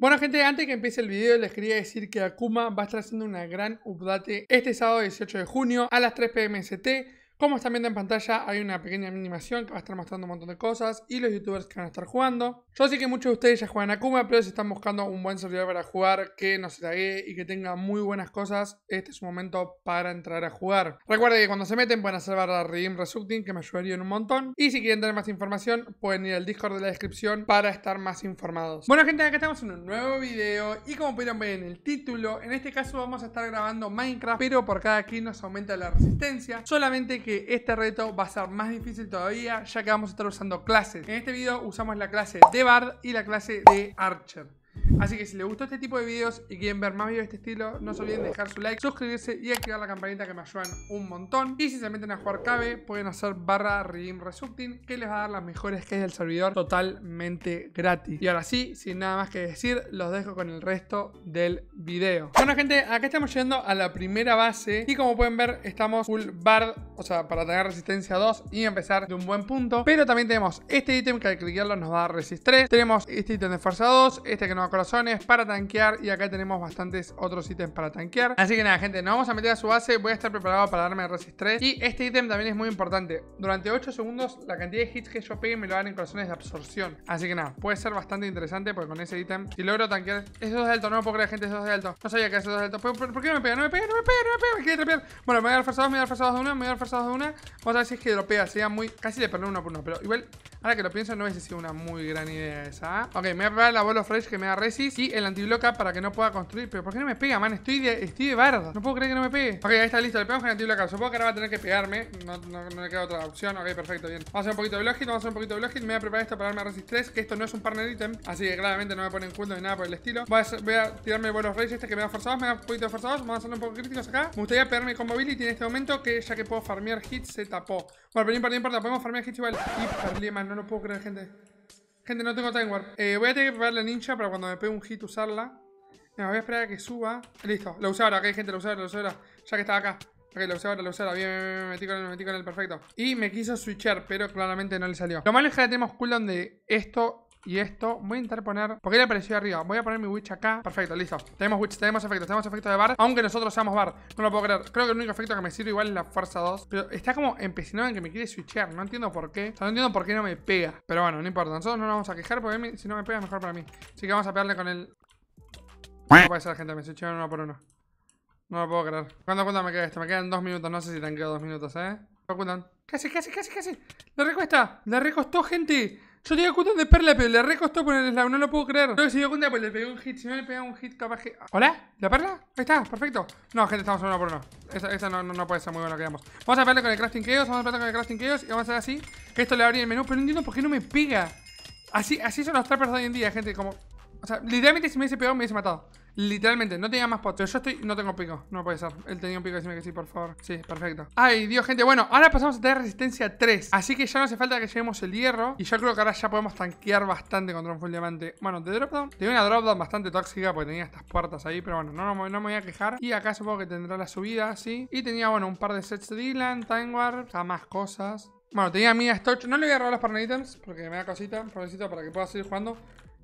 Bueno gente, antes que empiece el video les quería decir que Akuma va a estar haciendo una gran update este sábado 18 de junio a las 3 pm CT. Como están viendo en pantalla hay una pequeña animación que va a estar mostrando un montón de cosas y los youtubers que van a estar jugando. Yo sé que muchos de ustedes ya juegan Akuma, pero si están buscando un buen servidor para jugar, que no se tague y que tenga muy buenas cosas, este es un momento para entrar a jugar. Recuerden que cuando se meten pueden hacer barra Redeem Resulting, que me ayudarían un montón. Y si quieren tener más información, pueden ir al Discord de la descripción para estar más informados. Bueno gente, acá estamos en un nuevo video y como pudieron ver en el título, en este caso vamos a estar grabando Minecraft, pero por cada kill nos aumenta la resistencia. Solamente que este reto va a ser más difícil todavía, ya que vamos a estar usando clases. En este video usamos la clase de y la clase de Archer. Así que si les gustó este tipo de videos y quieren ver más videos de este estilo, no se olviden dejar su like, suscribirse y activar la campanita que me ayudan un montón. Y si se meten a jugar cabe, pueden hacer barra redeem resulting que les va a dar las mejores que es del servidor totalmente gratis. Y ahora sí, sin nada más que decir, los dejo con el resto del video. Bueno gente, acá estamos yendo a la primera base y como pueden ver estamos full bard, o sea, para tener resistencia 2 y empezar de un buen punto. Pero también tenemos este ítem que al cliquearlo nos va a resist 3. Tenemos este ítem de fuerza 2, este que no a para tanquear y acá tenemos bastantes otros ítems para tanquear. Así que nada, gente, nos vamos a meter a su base. Voy a estar preparado para darme resist 3. Y este ítem también es muy importante. Durante 8 segundos, la cantidad de hits que yo pegue me lo dan en corazones de absorción. Así que nada, puede ser bastante interesante porque con ese ítem, si logro tanquear... Es 2 de alto, no me puedo creer, gente, es 2 de alto. No sabía que es 2 de alto. ¿Por, qué no me pega? No me pega, no me pega, no me pega, me pega. Bueno, me voy a dar forzados, me voy a dar de una, me voy a dar de una. Vamos a ver si es que dropea, sería muy... Casi le perdí uno por uno, pero igual, ahora que lo pienso, no hubiese sido una muy gran idea esa. ¿ah? Ok, me voy a pegar la Bolo Fresh que me da resist y el antibloca para que no pueda construir. Pero ¿por qué no me pega, man? Estoy de, estoy de barda. No puedo creer que no me pegue. Ok, ahí está listo. Le pegamos con el antibloca. Supongo que ahora va a tener que pegarme. No, no, no, le queda otra opción. Ok, perfecto, bien. Vamos a hacer un poquito de hit Vamos a hacer un poquito de hit Me voy a preparar esto para darme resist 3, que esto no es un partner item. Así que claramente no me ponen en cuenta ni nada por el estilo. Voy a, tirarme buenos reyes este que me da forzados. Me da un poquito de forzados. Vamos a hacer un poco críticos acá. Me gustaría pegarme con mobility en este momento, que ya que puedo farmear hits, se tapó. Bueno, pero no importa, no importa. Podemos farmear hits igual. Y también, man. No lo puedo creer, gente. Gente, no tengo Time Warp. Eh, voy a tener que preparar la ninja para cuando me pegue un hit usarla. Me voy a esperar a que suba. Listo, Lo usé ahora, ok, gente, Lo usé ahora, ahora. Ya que estaba acá. Ok, lo usé ahora, lo usé ahora. Bien, bien, bien, me metí con él, me metí con él, perfecto. Y me quiso switchar, pero claramente no le salió. Lo malo es que ahora tenemos cooldown de esto y esto voy a intentar poner... ¿Por qué le apareció arriba? Voy a poner mi witch acá. Perfecto, listo. Tenemos witch, tenemos efectos, tenemos efectos de bar. Aunque nosotros seamos bar. No lo puedo creer. Creo que el único efecto que me sirve igual es la fuerza 2. Pero está como empecinado en que me quiere switchear. No entiendo por qué. O sea, no entiendo por qué no me pega. Pero bueno, no importa. Nosotros no nos vamos a quejar porque si no me pega es mejor para mí. Así que vamos a pegarle con el... No puede ser, gente. Me switchearon uno por uno. No lo puedo creer. ¿Cuánto, cuánto me queda esto? Me quedan dos minutos. No sé si te han quedado dos minutos, ¿eh? ¿Cuánto Casi, casi, casi, casi. La recuesta. La recostó, gente. Yo dio cuenta de perla, pero le recostó con el slab, no lo puedo creer. Creo que se dio cuenta, pues le pegué un hit. Si no le pegó un hit, capaz que. ¿Hola? ¿La perla? Ahí está, perfecto. No, gente, estamos en uno por uno. esa esa no, no, puede ser muy bueno que digamos. Vamos a pegarle con el crafting chaos, vamos a pegarle con el crafting chaos y vamos a hacer así. Que esto le abría el menú, pero no entiendo por qué no me pega. Así, así son los trappers de hoy en día, gente. Como o sea, literalmente si me hubiese pegado me hubiese matado. Literalmente, no tenía más potes. Yo estoy. No tengo pico. No puede ser. Él tenía un pico, decime que sí, por favor. Sí, perfecto. Ay, Dios, gente. Bueno, ahora pasamos a tener resistencia 3. Así que ya no hace falta que llevemos el hierro. Y yo creo que ahora ya podemos tanquear bastante contra un full diamante. Bueno, de dropdown. Tenía una dropdown bastante tóxica porque tenía estas puertas ahí. Pero bueno, no, no, me voy a quejar. Y acá supongo que tendrá la subida, sí. Y tenía, bueno, un par de sets de Dylan, Time Warp, más cosas. Bueno, tenía mía storch No le voy a robar los items porque me da cosita, un para que pueda seguir jugando.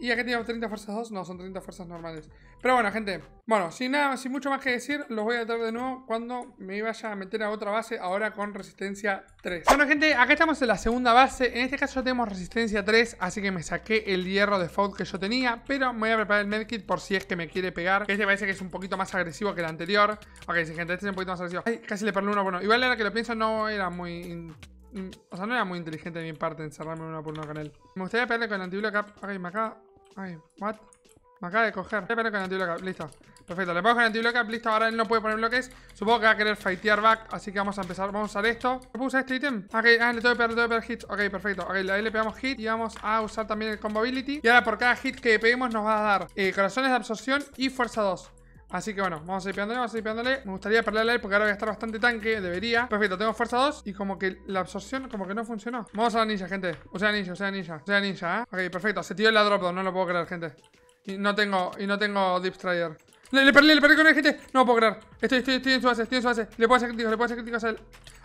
¿Y aquí tenemos 30 fuerzas 2? No, son 30 fuerzas normales. Pero bueno, gente. Bueno, sin nada, sin mucho más que decir, los voy a traer de nuevo cuando me vaya a meter a otra base, ahora con resistencia 3. Bueno, gente, acá estamos en la segunda base. En este caso ya tenemos resistencia 3, así que me saqué el hierro de default que yo tenía. Pero me voy a preparar el medkit por si es que me quiere pegar. este parece que es un poquito más agresivo que el anterior. Ok, sí, gente, este es un poquito más agresivo. Ay, casi le perdí uno. Bueno, igual era que lo pienso, no era muy... O sea, no era muy inteligente de mi parte encerrarme uno por uno con él. Me gustaría pegarle con el antibiótico acá. Ok, me acaba Ay, what? Me acaba de coger. Pero con antibloque, listo. Perfecto, le pongo con antibloque, listo. Ahora él no puede poner bloques. Supongo que va a querer fightear back. Así que vamos a empezar. Vamos a usar esto. ¿Puse este ítem? Ok, ah, le tengo que pegar, le tengo que pegar hits. Ok, perfecto. Ok, ahí le pegamos hit y vamos a usar también el combo ability. Y ahora por cada hit que peguemos nos va a dar eh, corazones de absorción y fuerza 2. Así que bueno, vamos a ir pegándole, vamos a ir pegándole. Me gustaría perderle porque ahora voy a estar bastante tanque, debería. Perfecto, tengo fuerza 2 y como que la absorción como que no funcionó. Vamos a la ninja, gente. O sea ninja, o sea ninja, o sea ninja, ¿eh? Ok, perfecto, se tiró el drop no lo puedo creer, gente. Y no tengo, y no tengo Deep Strider. Le, le perdí, le perdí con él, gente. No lo puedo creer. Estoy, estoy, estoy en su base, estoy en su base. Le puedo hacer críticos, le puedo hacer críticos a él.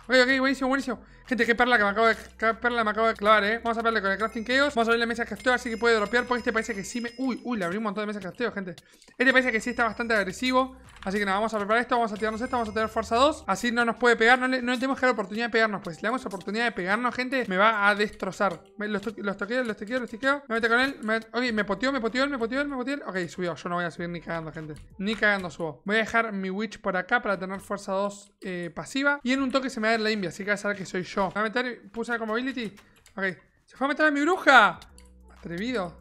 Oye, ok, buenísimo, buenísimo. Gente, qué perla que me acabo de, qué perla me acabo de clavar, eh. Vamos a verle con el crafting chaos. Vamos a abrir la mesa de crafteo, así que puede dropear. Porque este parece que sí me. Uy, uy, le abrí un montón de mesas de crafteo, gente. Este parece que sí está bastante agresivo. Así que nada, vamos a preparar esto, vamos a tirarnos esto, vamos a tener fuerza 2. Así no nos puede pegar, no, le, tenemos que dar oportunidad de pegarnos. Pues si le damos oportunidad de pegarnos, gente, me va a destrozar. los, to, los toqueo, los toqueo, los Me mete con él. Me, ok, me poteó, me poteó él, me poteó él, me poteó Ok, subió. Yo no voy a subir ni cagando, gente. Ni cagando subo. Voy a dejar mi witch por acá para tener fuerza 2 eh, pasiva. Y en un toque se me la India, así que vas a saber que soy yo. va a meter? ¿Puse la comobility? Ok. ¡Se fue a meter a mi bruja! Atrevido.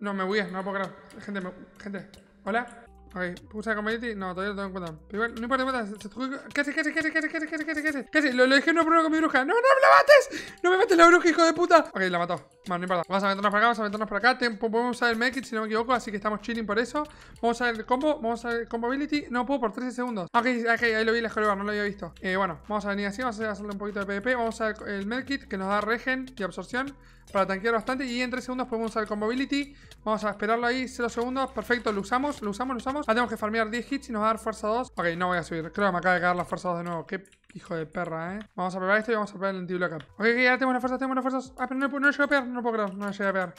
No, me voy, no puedo creer. Gente, me... gente. ¿Hola? Ok, puse community. No, todavía no tengo en cuenta. igual, no importa, no importa. Casi, ¿Qué qué casi, qué qué, qué ¿Qué Casi, lo, lo dejé en una prueba con mi bruja. ¡No, no la mates! ¡No me mates la bruja, hijo de puta! Ok, la mató. Bueno, no importa. Vamos a meternos para acá, vamos a meternos para acá. podemos usar el medkit si no me equivoco, así que estamos chilling por eso. Vamos a ver el combo, vamos a ver el combo ability. No puedo por 13 segundos. Ok, ok, ahí lo vi la joroba, no lo había visto. Eh, bueno, vamos a venir así, vamos a hacerle un poquito de PvP. Vamos a ver el medkit que nos da regen y absorción para tanquear bastante. Y en 3 segundos podemos usar el mobility Vamos a esperarlo ahí, 0 segundos. Perfecto, lo usamos, lo usamos, lo usamos. Ahora tenemos que farmear 10 hits y nos va a dar fuerza 2. Ok, no voy a subir. Creo que me acaba de cagar la fuerza 2 de nuevo. Qué hijo de perra, eh. Vamos a probar esto y vamos a probar el anti-block Ok, Ok, ya tenemos las fuerzas, tenemos las fuerzas. Ah, pero no, no, no a pegar, no puedo creer, no llegué a pegar.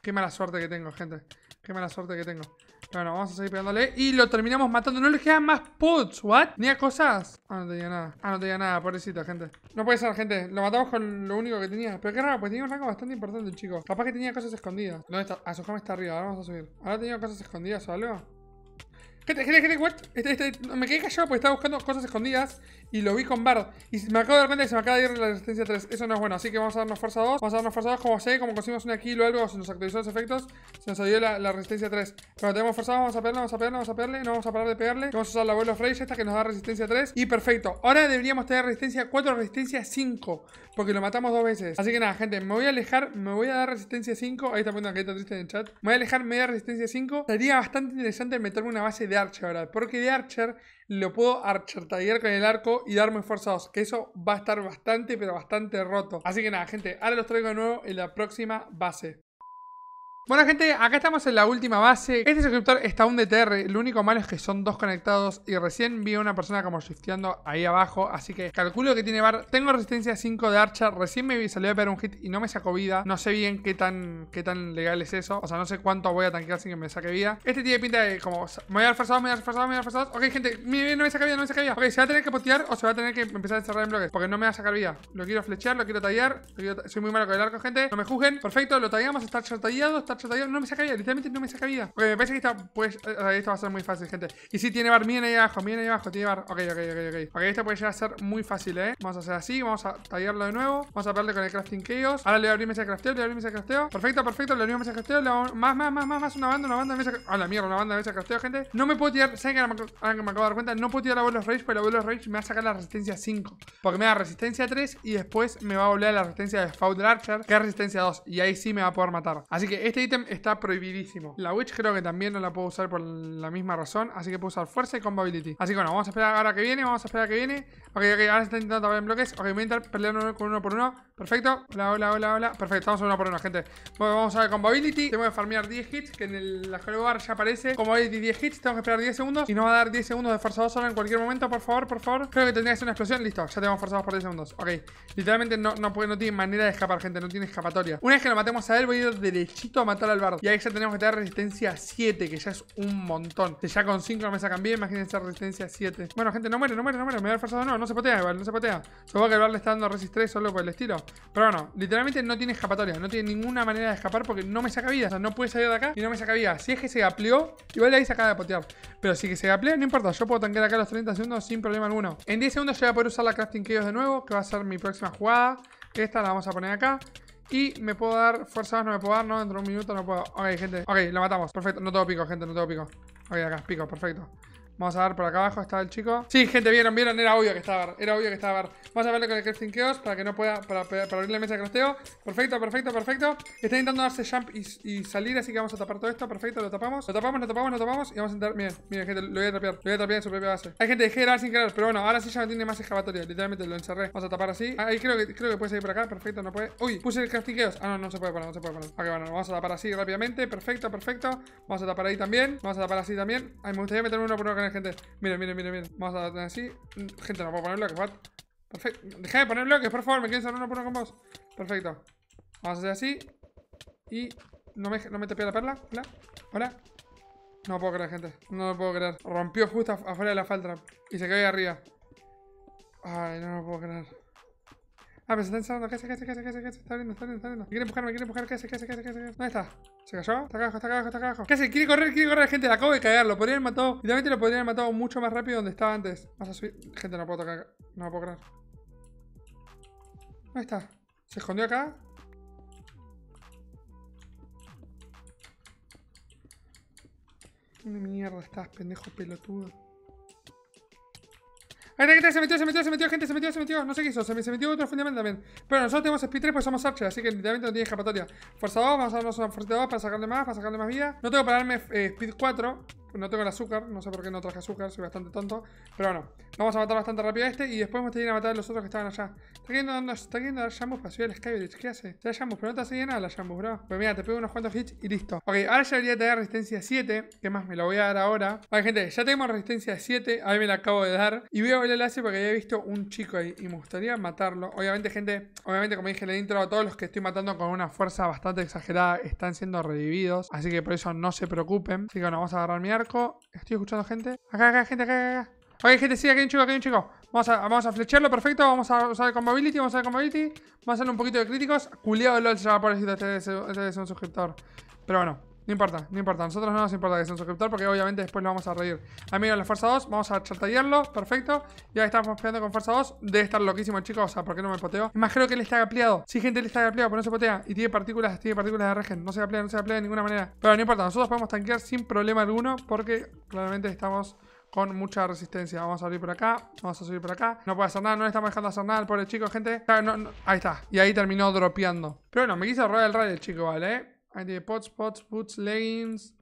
Qué mala suerte que tengo, gente. Qué mala suerte que tengo. Bueno, vamos a seguir pegándole. Y lo terminamos matando. No le quedan más puts ¿what? ¿Tenía cosas? Ah, no tenía nada. Ah, no tenía nada, pobrecito, gente. No puede ser, gente. Lo matamos con lo único que tenía. Pero qué raro, pues tenía un rango bastante importante chico. Capaz que tenía cosas escondidas. ¿Dónde está? A ah, su cama está arriba. Ahora vamos a subir. Ahora tenía cosas escondidas o algo. Gente, gente, gente, what? Este, este, me quedé callado porque estaba buscando cosas escondidas y lo vi con Bard. Y me acabo de dar que se me acaba de ir la resistencia 3. Eso no es bueno. Así que vamos a darnos fuerza 2. Vamos a darnos fuerza 2 como sé, como conseguimos una kill o algo, se nos actualizó los efectos, se nos dio la, resistencia 3. Pero tenemos fuerza 2, vamos a pegarle, vamos a pegarle, vamos a pegarle, no vamos a parar de pegarle. Vamos a usar la Abuelo Freys esta que nos da resistencia 3. Y perfecto. Ahora deberíamos tener resistencia 4, resistencia 5. Porque lo matamos dos veces. Así que nada, gente, me voy a alejar, me voy a dar resistencia 5. Ahí está poniendo una carita triste en el chat. Me voy a alejar media resistencia 5. Sería bastante interesante meterme una base de Archer verdad Porque de Archer lo puedo archertaguear con el arco y darme fuerza 2, que eso va a estar bastante, pero bastante roto. Así que nada, gente, ahora los traigo de nuevo en la próxima base. Bueno gente, acá estamos en la última base. Este suscriptor está un DTR, lo único malo es que son dos conectados y recién vi a una persona como shifteando ahí abajo, así que calculo que tiene bar. Tengo resistencia 5 de archa, recién me salió a pegar un hit y no me sacó vida. No sé bien qué tan, qué tan legal es eso, o sea, no sé cuánto voy a tanquear sin que me saque vida. Este tiene pinta de como, me voy a dar forzado, me voy a dar me voy a dar forzado. Ok gente, no me saca vida, no me saca vida. Ok, se va a tener que potear o se va a tener que empezar a cerrar en bloques, porque no me va a sacar vida. Lo quiero flechar, lo quiero tallar, soy muy malo con el arco gente, no me juzguen. Perfecto, lo tallamos, está tallado, está no me saca vida, literalmente no me saca vida. Ok, me parece que esta, pues, eh, eh, esto va a ser muy fácil, gente. Y si tiene bar, miren ahí abajo, miren ahí abajo, tiene bar. Ok, ok, ok, ok. Ok, esto puede llegar a ser muy fácil, ¿eh? Vamos a hacer así, vamos a tallarlo de nuevo. Vamos a verle con el crafting chaos. Ahora le voy a abrir mesa de crafteo, le voy a abrir mesa de crafteo. Perfecto, perfecto, le abrimos mesa de crafteo. Le Más, más, más, más, más. Una banda, una banda de mesa A la mierda, una banda de mesa de crafteo, gente. No me puedo tirar, ¿saben que me, acabo de dar cuenta? No puedo tirar la los Rage, pero la de Rage me va a sacar la resistencia 5. Porque me da resistencia 3 y después me va a volver a la resistencia de Founder Archer, que es resistencia 2. Y ahí sí me va a poder matar. Así que este ítem está prohibidísimo. La Witch creo que también no la puedo usar por la misma razón, así que puedo usar fuerza y combability. Así que bueno, vamos a esperar ahora que viene, vamos a esperar que viene. Ok, ok, ahora está intentando tapar en bloques. Ok, voy a intentar pelear con uno por uno. Perfecto, hola, hola, hola, hola Perfecto, estamos a una por una, gente vamos a ver con mobility, Tengo que farmear 10 hits Que en el, la bar ya aparece Como hay 10 hits Tengo que esperar 10 segundos Y nos va a dar 10 segundos de forzado solo en cualquier momento Por favor, por favor Creo que tendría que ser una explosión Listo, ya tenemos forzados por 10 segundos Ok, literalmente no, no, puede, no tiene manera de escapar, gente No tiene escapatoria Una vez que lo matemos a él Voy a ir derechito a matar al bardo Y ahí ya tenemos que tener resistencia 7 Que ya es un montón que Ya con 5 no me sacan bien Imagínense resistencia 7 Bueno, gente, no muere, no muere, no muere Me da el forzado, no, no se potea igual, no se potea Supongo que el bardo le está dando resist 3 solo por el estilo pero bueno, literalmente no tiene escapatoria. No tiene ninguna manera de escapar porque no me saca vida. O sea, no puede salir de acá y no me saca vida. Si es que se aplió, igual le ahí se acaba de potear. Pero si que se aplió, no importa. Yo puedo tanquear acá los 30 segundos sin problema alguno. En 10 segundos yo voy a poder usar la Crafting Chaos de nuevo, que va a ser mi próxima jugada. Esta la vamos a poner acá. Y me puedo dar fuerzas, no me puedo dar, no, dentro de un minuto no puedo. Ok, gente. Ok, lo matamos. Perfecto, no tengo pico, gente, no tengo pico. Ok, acá, pico, perfecto. Vamos a ver, por acá abajo está el chico. Sí, gente, vieron, vieron, era obvio que estaba bar. Era obvio que estaba bar. Vamos a verlo con el crafting chaos para que no pueda, para, para abrir la mesa de crafteo. Perfecto, perfecto, perfecto. Está intentando darse jump y, salir, así que vamos a tapar todo esto. Perfecto, lo tapamos. Lo tapamos, lo tapamos, lo tapamos. Y vamos a entrar. Miren, miren, gente, lo voy a trapear Lo voy a trapear en su propia base. Hay gente, dejé de dar sin querer, pero bueno, ahora sí ya no tiene más excavatoria. Literalmente lo encerré. Vamos a tapar así. Ah, ahí creo que, creo que puede salir por acá. Perfecto, no puede. Uy, puse el crafting chaos Ah, no, no se puede poner, no se puede poner. Ok, bueno, vamos a tapar así rápidamente. Perfecto, perfecto. Vamos a tapar ahí también. Vamos a tapar así también. Ay, me gustaría meter uno por gente. Miren, miren, miren, miren. Vamos a tener así. Gente, no puedo poner bloques, Perfecto. Deja de poner bloques, por favor. Me quieren saber uno por uno con vos. Perfecto. Vamos a hacer así. Y. No me, no me te la perla. Hola. Hola. No puedo creer, gente. No lo puedo creer. Rompió justo afuera de la falta. Y se cae arriba. Ay, no lo puedo creer. Ah, me está encerrando. qué se, qué se Está abriendo, está abriendo, está abriendo. Me quiere empujar, me quiere empujar. qué se, qué se, ¿Dónde está? ¿Se cayó? Está abajo, está abajo, está abajo. ¿Qué hace? Quiere correr, quiere correr, gente. La acabo de caer. Lo podrían haber matado. Literalmente lo podrían haber matado mucho más rápido donde estaba antes. Vas a subir. Gente, no puedo tocar. No puedo creer. Ahí está. Se escondió acá. ¿Dónde mierda estás, pendejo pelotudo? se metió, se metió, se metió, gente, se metió, se metió. No sé qué hizo, se, metió otro fundamento también. Pero nosotros tenemos speed 3 pues somos archer, así que literalmente no tiene escapatoria. Forza 2, vamos a darnos una fuerza 2 para sacarle más, para sacarle más vida. No tengo para darme eh, speed 4. No tengo el azúcar, no sé por qué no traje azúcar, soy bastante tonto. Pero bueno, vamos a matar bastante rápido a este y después vamos a ir a matar a los otros que estaban allá. Está queriendo, está dar Jambus para subir el Skybridge, ¿qué hace? Te da pero no te hace llenar la Jambus, bro. Pues mira, te pego unos cuantos hits y listo. Ok, ahora ya debería tener resistencia 7, ¿Qué más me lo voy a dar ahora. Vale, gente, ya tenemos resistencia 7, ahí me la acabo de dar. Y voy a volver el porque había visto un chico ahí y me gustaría matarlo. Obviamente, gente, obviamente como dije en la intro, todos los que estoy matando con una fuerza bastante exagerada están siendo revividos. Así que por eso no se preocupen. Así que vamos a agarrar mi Estoy escuchando gente. Acá, acá, gente, acá, acá. Ok, gente, sí, aquí hay un chico, aquí hay un chico. Vamos a, vamos a flecharlo, perfecto. Vamos a usar el combability, vamos a usar el Vamos a hacer un poquito de críticos. Culeado LOL se va a este este es un suscriptor. Pero bueno. No importa, no importa. nosotros no nos importa que sea un suscriptor porque obviamente después lo vamos a reír. Amigos, la Fuerza 2, vamos a chantallarlo. Perfecto. Ya estamos peleando con Fuerza 2. de estar loquísimo, chicos. O sea, ¿por qué no me poteo? Es más, creo que él está gapleado. Sí, gente, él está gapleado, pero no se potea. Y tiene partículas, tiene partículas de regen. No se gapea, no se gaplea de ninguna manera. Pero no importa, nosotros podemos tanquear sin problema alguno porque claramente estamos con mucha resistencia. Vamos a abrir por acá, vamos a subir por acá. No puede hacer nada, no le estamos dejando hacer nada al pobre chico, gente. ahí está. Y ahí terminó dropeando. Pero bueno, me quise robar el rey el chico, ¿vale? Eh. Hay de pots, pots, boots, leggings.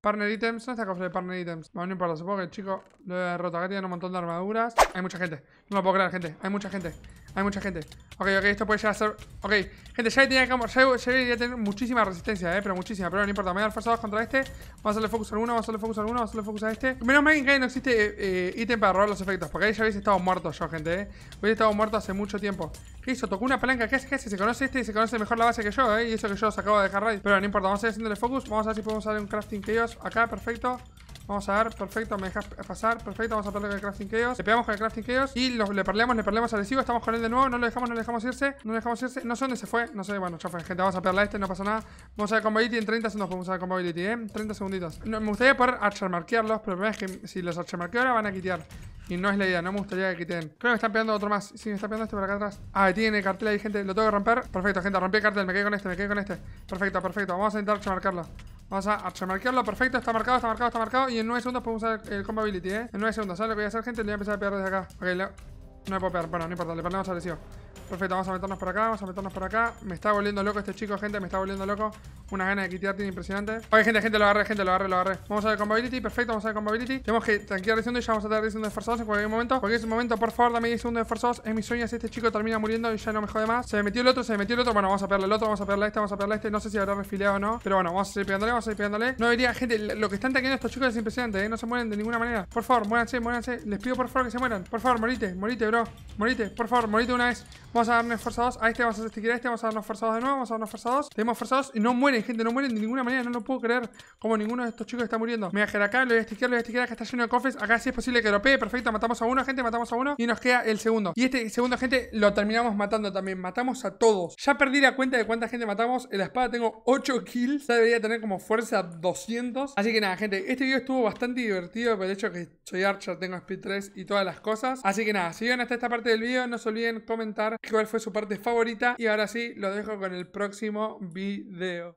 Partner items. no está el cofre de partner items? Bueno, no importa, supongo que el chico lo he derrotado. Aquí tiene un montón de armaduras. Hay mucha gente. No lo puedo creer, gente. Hay mucha gente. Hay mucha gente. Ok, ok, esto puede llegar a ser... Ok, gente, ya tenía que... tener muchísima resistencia, eh, pero muchísima. Pero no importa, me voy a dar fuerza contra este. Vamos a hacerle focus a uno, vamos a hacerle focus a uno, vamos a hacerle focus a este. Menos mal que no existe eh, ítem para robar los efectos, porque ahí ya habéis estado muerto yo, gente, eh. Hubiese estado muerto hace mucho tiempo. ¿Qué hizo? Tocó una palanca. ¿Qué hace? ¿Qué hace? Se conoce este y se conoce mejor la base que yo, eh. Y eso que yo os acabo de dejar ahí. Pero no importa, vamos a ir haciéndole focus. Vamos a ver si podemos hacer un crafting chaos acá, perfecto. Vamos a ver, perfecto, me dejas pasar Perfecto, vamos a pelear con el Crafting Chaos Le pegamos con el Crafting Chaos y le peleamos, le peleamos al adhesivo Estamos con él de nuevo, no lo dejamos, no lo dejamos irse No lo dejamos irse, no sé dónde se fue, no sé Bueno, ya fue, gente, vamos a pelear a este, no pasa nada Vamos a ver Combobility en 30 segundos, vamos a ver Combobility, eh 30 segunditos Me gustaría poder archermarquearlos Pero el problema es que si los archermarqueo ahora van a quitear y no es la idea, no me gustaría que quiten. Creo que me están pegando otro más. Sí, me está pegando este por acá atrás. Ah, tiene cartel ahí, gente. Lo tengo que romper. Perfecto, gente. Rompí el cartel. Me quedé con este, me quedé con este. Perfecto, perfecto. Vamos a intentar marcarlo. Vamos a archemarquearlo, perfecto, está marcado, está marcado, está marcado Y en 9 segundos podemos usar el combo ability, eh En 9 segundos, ¿sabes lo que voy a hacer, gente? Le voy a empezar a pegar desde acá Ok, no me puedo pegar, bueno, no importa, le perdemos la lesión Perfecto, vamos a meternos por acá, vamos a meternos por acá. Me está volviendo loco este chico, gente, me está volviendo loco. Una gana de quitarte impresionante. Ok, gente, gente, lo agarré, gente, lo agarré, lo agarré. Vamos a ver Combability, perfecto, vamos a ver Combability. Tenemos que tranquilizar diciendo y ya vamos a estar diciendo esforzados en cualquier momento. Cualquier momento, por favor, dame 10 segundos de esforzados. Es mi sueño si este chico termina muriendo y ya no me jode más. Se me metió el otro, se metió el otro. Bueno, vamos a pegarle el otro, vamos a pegarle este, vamos a pegarle a este. No sé si habrá resfileado o no, pero bueno, vamos a seguir pegándole, vamos a seguir pegándole. No diría, gente, lo que están teniendo estos chicos es impresionante, ¿eh? No se mueren de ninguna manera. Por favor, muéranse, muéranse. Les pido por favor que se mueran. Por favor, morite, morite, bro. Morite, por favor, morite una vez. Vamos a darnos forzados. A este vamos a hacer a este vamos a darnos forzados de nuevo. Vamos a darnos forzados. Tenemos forzados y no mueren, gente. No mueren de ninguna manera. No lo puedo creer como ninguno de estos chicos está muriendo. Me voy a acá, lo voy a estiquear, lo voy a estiquear. Acá está lleno de cofres. Acá sí es posible que lo dropee. Perfecto, matamos a uno, gente. Matamos a uno. Y nos queda el segundo. Y este segundo, gente, lo terminamos matando también. Matamos a todos. Ya perdí la cuenta de cuánta gente matamos. En la espada tengo 8 kills. Ya debería tener como fuerza 200. Así que nada, gente. Este video estuvo bastante divertido. Por el hecho que soy Archer, tengo Speed 3 y todas las cosas. Así que nada, si hasta esta parte del video, no se olviden comentar cuál fue su parte favorita. Y ahora sí, lo dejo con el próximo video.